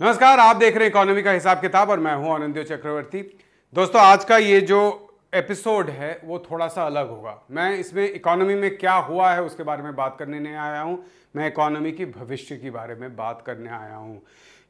नमस्कार आप देख रहे हैं इकोनॉमी का हिसाब किताब और मैं हूं आनंदो चक्रवर्ती दोस्तों आज का ये जो एपिसोड है वो थोड़ा सा अलग होगा मैं इसमें इकोनॉमी में क्या हुआ है उसके बारे में बात करने नहीं आया हूं मैं इकोनॉमी की भविष्य के बारे में बात करने आया हूं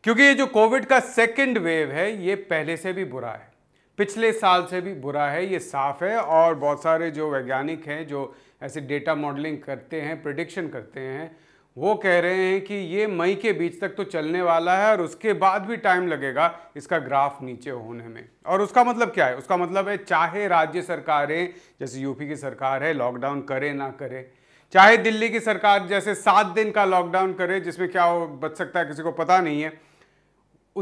क्योंकि ये जो कोविड का सेकेंड वेव है ये पहले से भी बुरा है पिछले साल से भी बुरा है ये साफ है और बहुत सारे जो वैज्ञानिक हैं जो ऐसे डेटा मॉडलिंग करते हैं प्रडिक्शन करते हैं वो कह रहे हैं कि ये मई के बीच तक तो चलने वाला है और उसके बाद भी टाइम लगेगा इसका ग्राफ नीचे होने में और उसका मतलब क्या है उसका मतलब है चाहे राज्य सरकारें जैसे यूपी की सरकार है लॉकडाउन करे ना करे चाहे दिल्ली की सरकार जैसे सात दिन का लॉकडाउन करे जिसमें क्या हो बच सकता है किसी को पता नहीं है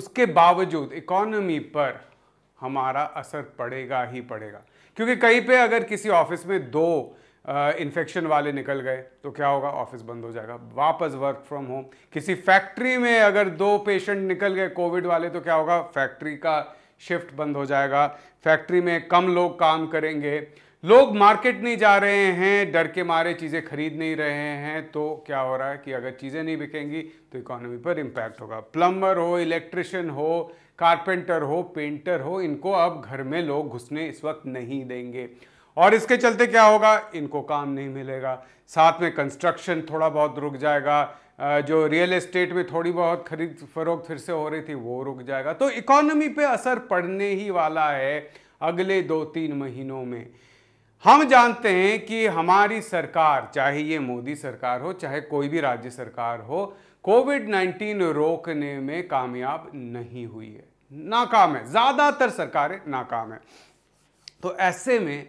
उसके बावजूद इकोनॉमी पर हमारा असर पड़ेगा ही पड़ेगा क्योंकि कहीं पे अगर किसी ऑफिस में दो इन्फेक्शन वाले निकल गए तो क्या होगा ऑफिस बंद हो जाएगा वापस वर्क फ्रॉम होम किसी फैक्ट्री में अगर दो पेशेंट निकल गए कोविड वाले तो क्या होगा फैक्ट्री का शिफ्ट बंद हो जाएगा फैक्ट्री में कम लोग काम करेंगे लोग मार्केट नहीं जा रहे हैं डर के मारे चीज़ें खरीद नहीं रहे हैं तो क्या हो रहा है कि अगर चीज़ें नहीं बिकेंगी तो इकोनॉमी पर इम्पैक्ट होगा प्लम्बर हो इलेक्ट्रिशियन हो कारपेंटर हो पेंटर हो इनको अब घर में लोग घुसने इस वक्त नहीं देंगे और इसके चलते क्या होगा इनको काम नहीं मिलेगा साथ में कंस्ट्रक्शन थोड़ा बहुत रुक जाएगा जो रियल एस्टेट में थोड़ी बहुत खरीद फरोख्त फिर से हो रही थी वो रुक जाएगा तो इकोनॉमी पे असर पड़ने ही वाला है अगले दो तीन महीनों में हम जानते हैं कि हमारी सरकार चाहे ये मोदी सरकार हो चाहे कोई भी राज्य सरकार हो कोविड 19 रोकने में कामयाब नहीं हुई है नाकाम है ज़्यादातर सरकारें नाकाम है तो ऐसे में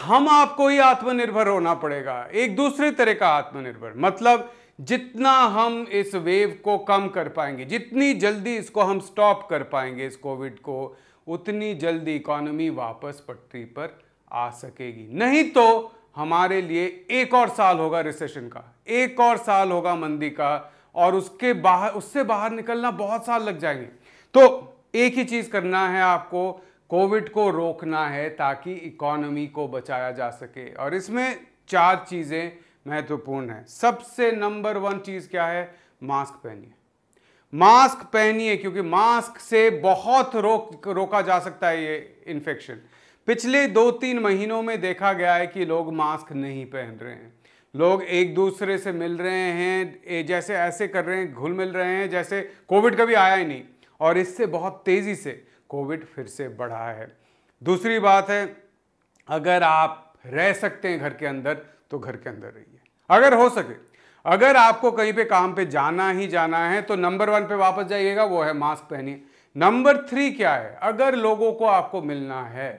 हम आपको ही आत्मनिर्भर होना पड़ेगा एक दूसरे तरह का आत्मनिर्भर मतलब जितना हम इस वेव को कम कर पाएंगे जितनी जल्दी इसको हम स्टॉप कर पाएंगे इस कोविड को उतनी जल्दी इकोनॉमी वापस पटरी पर आ सकेगी नहीं तो हमारे लिए एक और साल होगा रिसेशन का एक और साल होगा मंदी का और उसके बाहर उससे बाहर निकलना बहुत साल लग जाएंगे तो एक ही चीज़ करना है आपको कोविड को रोकना है ताकि इकोनॉमी को बचाया जा सके और इसमें चार चीज़ें महत्वपूर्ण हैं सबसे नंबर वन चीज़ क्या है मास्क पहनिए मास्क पहनिए क्योंकि मास्क से बहुत रोक रोका जा सकता है ये इन्फेक्शन पिछले दो तीन महीनों में देखा गया है कि लोग मास्क नहीं पहन रहे हैं लोग एक दूसरे से मिल रहे हैं जैसे ऐसे कर रहे हैं घुल मिल रहे हैं जैसे कोविड कभी आया ही नहीं और इससे बहुत तेज़ी से कोविड फिर से बढ़ा है दूसरी बात है अगर आप रह सकते हैं घर के अंदर तो घर के अंदर रहिए अगर हो सके अगर आपको कहीं पे काम पे जाना ही जाना है तो नंबर वन पे वापस जाइएगा वो है मास्क पहनिए नंबर थ्री क्या है अगर लोगों को आपको मिलना है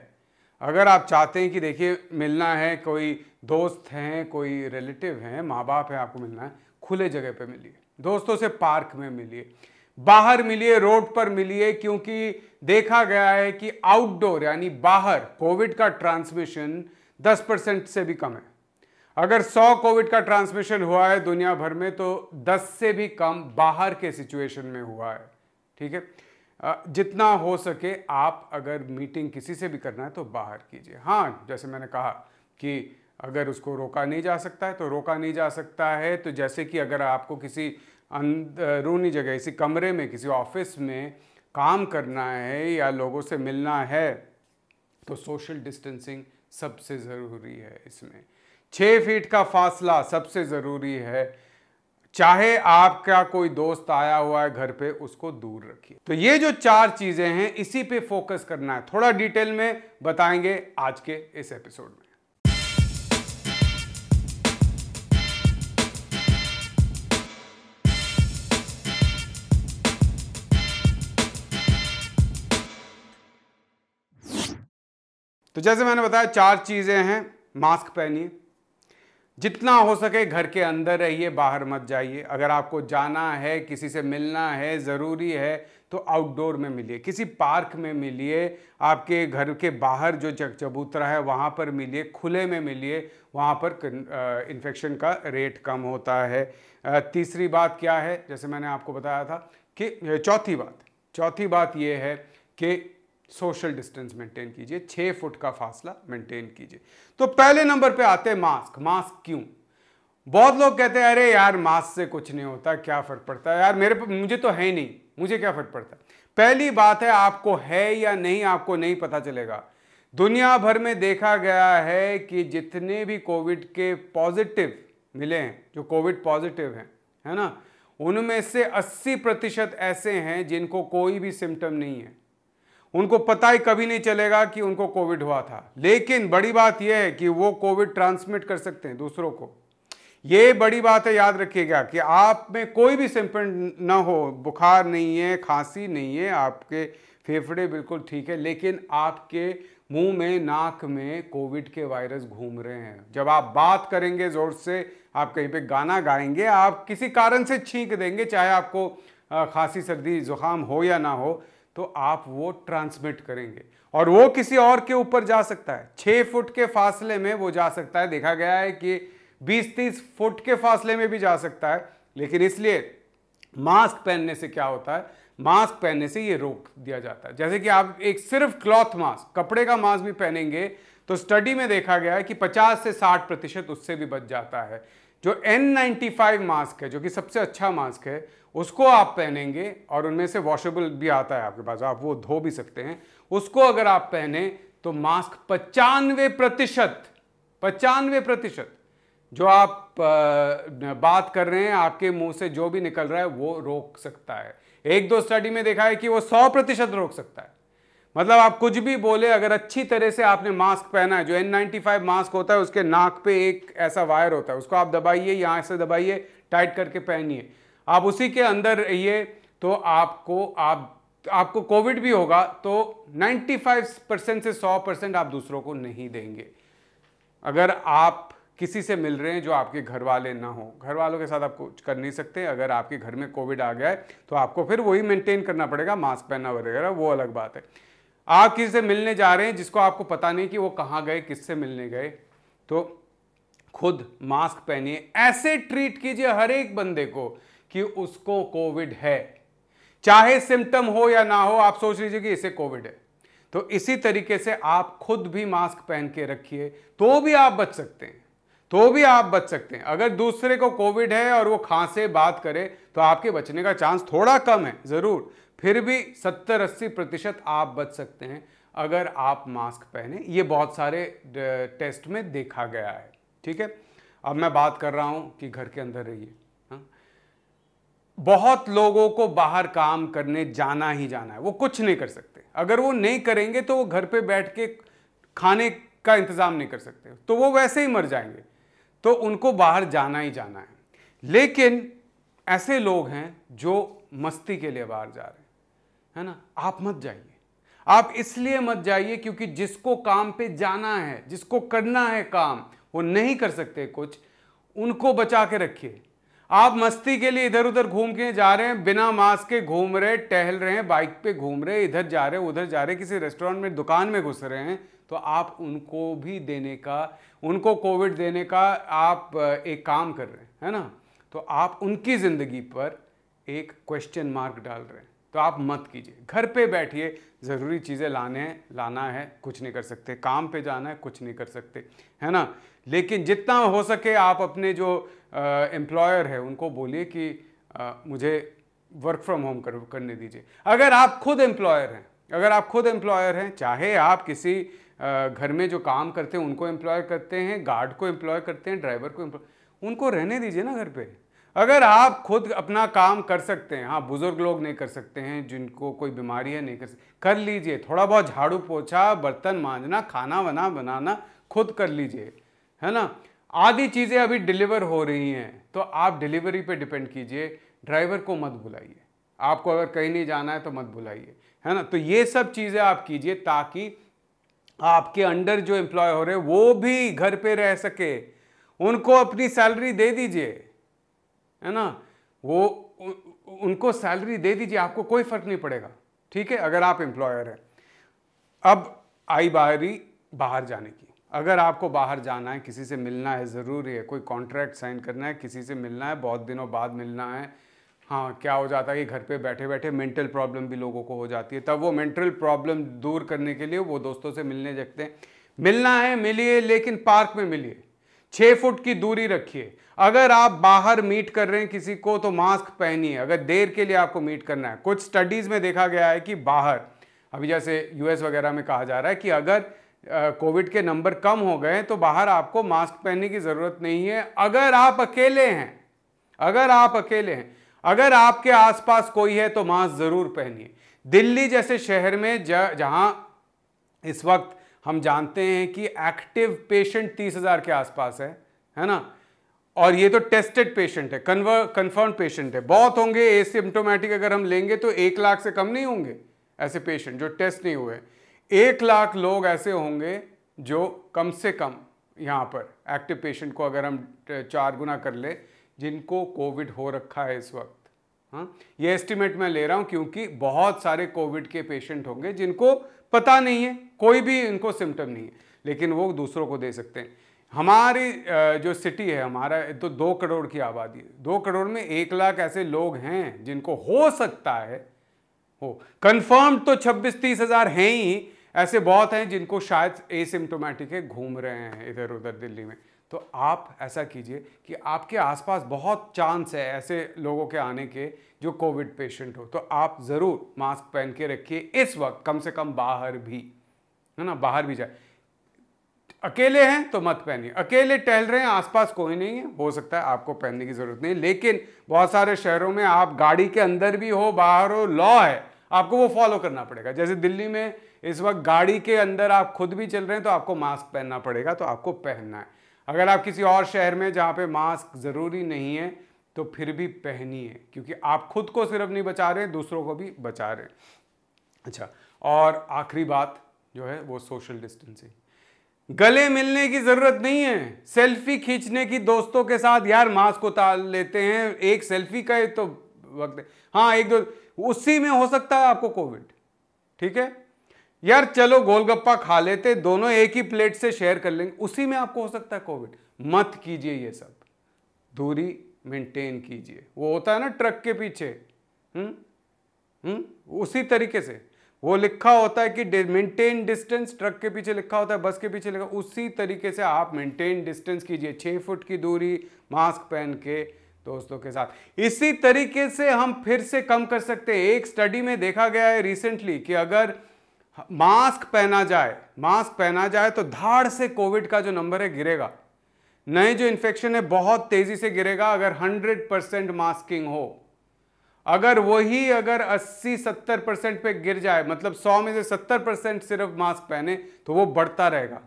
अगर आप चाहते हैं कि देखिए मिलना है कोई दोस्त हैं कोई रिलेटिव हैं माँ बाप हैं आपको मिलना है खुले जगह पे मिलिए दोस्तों से पार्क में मिलिए बाहर मिलिए रोड पर मिलिए क्योंकि देखा गया है कि आउटडोर यानी बाहर कोविड का ट्रांसमिशन 10 परसेंट से भी कम है अगर 100 कोविड का ट्रांसमिशन हुआ है दुनिया भर में तो 10 से भी कम बाहर के सिचुएशन में हुआ है ठीक है जितना हो सके आप अगर मीटिंग किसी से भी करना है तो बाहर कीजिए हाँ जैसे मैंने कहा कि अगर उसको रोका नहीं जा सकता है तो रोका नहीं जा सकता है तो जैसे कि अगर आपको किसी अंदरूनी जगह किसी कमरे में किसी ऑफिस में काम करना है या लोगों से मिलना है तो सोशल डिस्टेंसिंग सबसे ज़रूरी है इसमें छः फीट का फासला सबसे ज़रूरी है चाहे आपका कोई दोस्त आया हुआ है घर पे उसको दूर रखिए तो ये जो चार चीज़ें हैं इसी पे फोकस करना है थोड़ा डिटेल में बताएंगे आज के इस एपिसोड में तो जैसे मैंने बताया चार चीज़ें हैं मास्क पहनिए जितना हो सके घर के अंदर रहिए बाहर मत जाइए अगर आपको जाना है किसी से मिलना है ज़रूरी है तो आउटडोर में मिलिए किसी पार्क में मिलिए आपके घर के बाहर जो जग चबूतरा है वहाँ पर मिलिए खुले में मिलिए वहाँ पर इन्फेक्शन का रेट कम होता है तीसरी बात क्या है जैसे मैंने आपको बताया था कि चौथी बात चौथी बात ये है कि सोशल डिस्टेंस मेंटेन कीजिए छः फुट का फासला मेंटेन कीजिए तो पहले नंबर पे आते हैं मास्क मास्क क्यों बहुत लोग कहते हैं अरे यार मास्क से कुछ नहीं होता क्या फ़र्क पड़ता है यार मेरे मुझे तो है नहीं मुझे क्या फ़र्क पड़ता पहली बात है आपको है या नहीं आपको नहीं पता चलेगा दुनिया भर में देखा गया है कि जितने भी कोविड के पॉजिटिव मिले हैं जो कोविड पॉजिटिव हैं है ना उनमें से 80 प्रतिशत ऐसे हैं जिनको कोई भी सिम्टम नहीं है उनको पता ही कभी नहीं चलेगा कि उनको कोविड हुआ था लेकिन बड़ी बात यह है कि वो कोविड ट्रांसमिट कर सकते हैं दूसरों को ये बड़ी बात है याद रखिएगा कि आप में कोई भी सिम्पन ना हो बुखार नहीं है खांसी नहीं है आपके फेफड़े बिल्कुल ठीक है लेकिन आपके मुंह में नाक में कोविड के वायरस घूम रहे हैं जब आप बात करेंगे ज़ोर से आप कहीं पे गाना गाएंगे आप किसी कारण से छींक देंगे चाहे आपको खांसी सर्दी ज़ुकाम हो या ना हो तो आप वो ट्रांसमिट करेंगे और वो किसी और के ऊपर जा सकता है छः फुट के फासले में वो जा सकता है देखा गया है कि बीस तीस फुट के फासले में भी जा सकता है लेकिन इसलिए मास्क पहनने से क्या होता है मास्क पहनने से ये रोक दिया जाता है जैसे कि आप एक सिर्फ क्लॉथ मास्क कपड़े का मास्क भी पहनेंगे तो स्टडी में देखा गया है कि 50 से 60 प्रतिशत उससे भी बच जाता है जो N95 मास्क है जो कि सबसे अच्छा मास्क है उसको आप पहनेंगे और उनमें से वॉशेबल भी आता है आपके पास आप वो धो भी सकते हैं उसको अगर आप पहने तो मास्क पचानवे प्रतिशत पचानवे प्रतिशत जो आप बात कर रहे हैं आपके मुंह से जो भी निकल रहा है वो रोक सकता है एक दो स्टडी में देखा है कि वो सौ प्रतिशत रोक सकता है मतलब आप कुछ भी बोले अगर अच्छी तरह से आपने मास्क पहना है जो N95 मास्क होता है उसके नाक पे एक ऐसा वायर होता है उसको आप दबाइए यहाँ से दबाइए टाइट करके पहनिए आप उसी के अंदर रहिए तो आपको आप आपको कोविड भी होगा तो 95 परसेंट से 100 परसेंट आप दूसरों को नहीं देंगे अगर आप किसी से मिल रहे हैं जो आपके घर वाले ना हो घर वालों के साथ आप कुछ कर नहीं सकते अगर आपके घर में कोविड आ गया है तो आपको फिर वही मेंटेन करना पड़ेगा मास्क पहनना वगैरह वो अलग बात है आप किसी मिलने जा रहे हैं जिसको आपको पता नहीं कि वो कहाँ गए किससे मिलने गए तो खुद मास्क पहनिए ऐसे ट्रीट कीजिए हर एक बंदे को कि उसको कोविड है चाहे सिम्टम हो या ना हो आप सोच लीजिए कि इसे कोविड है तो इसी तरीके से आप खुद भी मास्क पहन के रखिए तो भी आप बच सकते हैं तो भी आप बच सकते हैं अगर दूसरे को कोविड है और वो खांसे बात करे तो आपके बचने का चांस थोड़ा कम है ज़रूर फिर भी 70 अस्सी प्रतिशत आप बच सकते हैं अगर आप मास्क पहने ये बहुत सारे टेस्ट में देखा गया है ठीक है अब मैं बात कर रहा हूं कि घर के अंदर रहिए हाँ? बहुत लोगों को बाहर काम करने जाना ही जाना है वो कुछ नहीं कर सकते अगर वो नहीं करेंगे तो वो घर पे बैठ के खाने का इंतज़ाम नहीं कर सकते तो वो वैसे ही मर जाएंगे तो उनको बाहर जाना ही जाना है लेकिन ऐसे लोग हैं जो मस्ती के लिए बाहर जा रहे हैं है ना आप मत जाइए आप इसलिए मत जाइए क्योंकि जिसको काम पे जाना है जिसको करना है काम वो नहीं कर सकते कुछ उनको बचा के रखिए आप मस्ती के लिए इधर उधर घूम के जा रहे हैं बिना मास्क के घूम रहे टहल रहे हैं बाइक पे घूम रहे इधर जा रहे उधर जा रहे किसी रेस्टोरेंट में दुकान में घुस रहे हैं तो आप उनको भी देने का उनको कोविड देने का आप एक काम कर रहे हैं है ना तो आप उनकी ज़िंदगी पर एक क्वेश्चन मार्क डाल रहे हैं तो आप मत कीजिए घर पे बैठिए ज़रूरी चीज़ें लाने हैं लाना है कुछ नहीं कर सकते काम पे जाना है कुछ नहीं कर सकते है ना लेकिन जितना हो सके आप अपने जो एम्प्लॉयर है उनको बोलिए कि आ, मुझे वर्क फ्रॉम होम कर, करने दीजिए अगर आप खुद एम्प्लॉयर हैं अगर आप खुद एम्प्लॉयर हैं चाहे आप किसी घर में जो काम करते हैं उनको एम्प्लॉय करते हैं गार्ड को एम्प्लॉय करते हैं ड्राइवर को एम्प्लॉय उनको रहने दीजिए ना घर पर अगर आप खुद अपना काम कर सकते हैं हाँ बुज़ुर्ग लोग नहीं कर सकते हैं जिनको कोई बीमारी है नहीं कर सकते कर लीजिए थोड़ा बहुत झाड़ू पोछा बर्तन मांजना खाना वना बनाना खुद कर लीजिए है ना आधी चीज़ें अभी डिलीवर हो रही हैं तो आप डिलीवरी पे डिपेंड कीजिए ड्राइवर को मत बुलाइए आपको अगर कहीं नहीं जाना है तो मत बुलाइए है ना तो ये सब चीज़ें आप कीजिए ताकि आपके अंडर जो एम्प्लॉय हो रहे हैं वो भी घर पे रह सके उनको अपनी सैलरी दे दीजिए है ना वो उ, उनको सैलरी दे दीजिए आपको कोई फ़र्क नहीं पड़ेगा ठीक है अगर आप एम्प्लॉयर हैं अब आई बाहरी बाहर जाने की अगर आपको बाहर जाना है किसी से मिलना है ज़रूरी है कोई कॉन्ट्रैक्ट साइन करना है किसी से मिलना है बहुत दिनों बाद मिलना है हाँ क्या हो जाता है कि घर पे बैठे बैठे मेंटल प्रॉब्लम भी लोगों को हो जाती है तब वो मेंटल प्रॉब्लम दूर करने के लिए वो दोस्तों से मिलने जगते हैं मिलना है मिलिए लेकिन पार्क में मिलिए छः फुट की दूरी रखिए अगर आप बाहर मीट कर रहे हैं किसी को तो मास्क पहनिए अगर देर के लिए आपको मीट करना है कुछ स्टडीज़ में देखा गया है कि बाहर अभी जैसे यूएस वगैरह में कहा जा रहा है कि अगर कोविड के नंबर कम हो गए तो बाहर आपको मास्क पहनने की ज़रूरत नहीं है अगर आप अकेले हैं अगर आप अकेले हैं अगर आपके आसपास कोई है तो मास्क ज़रूर पहनिए दिल्ली जैसे शहर में जहां इस वक्त हम जानते हैं कि एक्टिव पेशेंट तीस हज़ार के आसपास है है ना और ये तो टेस्टेड पेशेंट है कन्वर कन्फर्म पेशेंट है बहुत होंगे एसिम्टोमेटिक अगर हम लेंगे तो एक लाख से कम नहीं होंगे ऐसे पेशेंट जो टेस्ट नहीं हुए एक लाख लोग ऐसे होंगे जो कम से कम यहाँ पर एक्टिव पेशेंट को अगर हम चार गुना कर ले जिनको कोविड हो रखा है इस वक्त हाँ ये एस्टिमेट मैं ले रहा हूँ क्योंकि बहुत सारे कोविड के पेशेंट होंगे जिनको पता नहीं है कोई भी इनको सिम्टम नहीं है लेकिन वो दूसरों को दे सकते हैं हमारी जो सिटी है हमारा तो दो करोड़ की आबादी है दो करोड़ में एक लाख ऐसे लोग हैं जिनको हो सकता है हो कंफर्म तो छब्बीस तीस हजार हैं ही ऐसे बहुत हैं जिनको शायद एसिम्टोमेटिक है घूम रहे हैं इधर उधर दिल्ली में तो आप ऐसा कीजिए कि आपके आसपास बहुत चांस है ऐसे लोगों के आने के जो कोविड पेशेंट हो तो आप ज़रूर मास्क पहन के रखिए इस वक्त कम से कम बाहर भी है ना बाहर भी जाए अकेले हैं तो मत पहनिए अकेले टहल रहे हैं आसपास कोई नहीं है हो सकता है आपको पहनने की ज़रूरत नहीं लेकिन बहुत सारे शहरों में आप गाड़ी के अंदर भी हो बाहर हो लॉ है आपको वो फॉलो करना पड़ेगा जैसे दिल्ली में इस वक्त गाड़ी के अंदर आप खुद भी चल रहे हैं तो आपको मास्क पहनना पड़ेगा तो आपको पहनना है अगर आप किसी और शहर में जहाँ पे मास्क ज़रूरी नहीं है तो फिर भी पहनिए क्योंकि आप खुद को सिर्फ नहीं बचा रहे दूसरों को भी बचा रहे अच्छा और आखिरी बात जो है वो सोशल डिस्टेंसिंग गले मिलने की ज़रूरत नहीं है सेल्फी खींचने की दोस्तों के साथ यार मास्क उतार लेते हैं एक सेल्फी का तो वक्त हाँ एक दो उसी में हो सकता है आपको कोविड ठीक है यार चलो गोलगप्पा खा लेते दोनों एक ही प्लेट से शेयर कर लेंगे उसी में आपको हो सकता है कोविड मत कीजिए ये सब दूरी मेंटेन कीजिए वो होता है ना ट्रक के पीछे हुँ? हम्म? हुँ? हम्म? उसी तरीके से वो लिखा होता है कि मेंटेन डिस्टेंस ट्रक के पीछे लिखा होता है बस के पीछे लिखा उसी तरीके से आप मेंटेन डिस्टेंस कीजिए छः फुट की दूरी मास्क पहन के दोस्तों के साथ इसी तरीके से हम फिर से कम कर सकते हैं एक स्टडी में देखा गया है रिसेंटली कि अगर मास्क पहना जाए मास्क पहना जाए तो धाड़ से कोविड का जो नंबर है गिरेगा नए जो इन्फेक्शन है बहुत तेजी से गिरेगा अगर 100 परसेंट मास्किंग हो अगर वही अगर 80-70 परसेंट पे गिर जाए मतलब 100 में से 70 परसेंट सिर्फ मास्क पहने तो वो बढ़ता रहेगा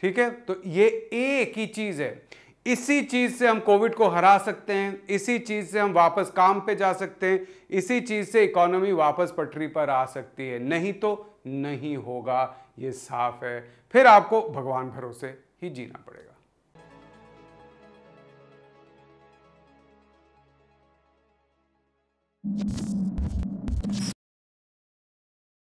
ठीक है तो ये एक ही चीज़ है इसी चीज़ से हम कोविड को हरा सकते हैं इसी चीज़ से हम वापस काम पे जा सकते हैं इसी चीज़ से इकोनॉमी वापस पटरी पर आ सकती है नहीं तो नहीं होगा ये साफ है फिर आपको भगवान भरोसे ही जीना पड़ेगा you